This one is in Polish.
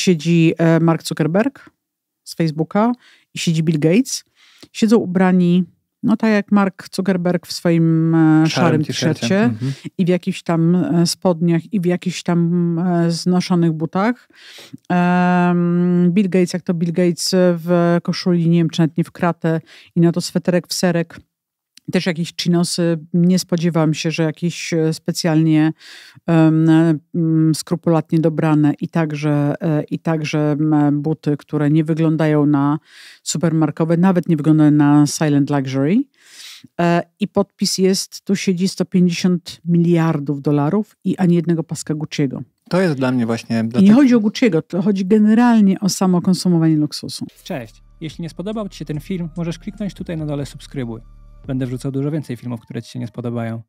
siedzi e, Mark Zuckerberg z Facebooka i siedzi Bill Gates. Siedzą ubrani, no tak jak Mark Zuckerberg w swoim e, szarym, szarym t-shircie mhm. i w jakichś tam e, spodniach i w jakichś tam znoszonych butach. Bill Gates, jak to Bill Gates w koszuli, nie wiem, czy nawet nie w kratę i na to sweterek w serek też jakieś chinosy. Nie spodziewam się, że jakieś e, specjalnie um, skrupulatnie dobrane i także, e, i także buty, które nie wyglądają na supermarkowe, nawet nie wyglądają na silent luxury. I podpis jest, tu siedzi 150 miliardów dolarów i ani jednego paska Gucci'ego. To jest dla mnie właśnie... Dla I nie tak... chodzi o Gucci'ego, to chodzi generalnie o samo konsumowanie luksusu. Cześć! Jeśli nie spodobał Ci się ten film, możesz kliknąć tutaj na dole subskrybuj będę wrzucał dużo więcej filmów, które Ci się nie spodobają.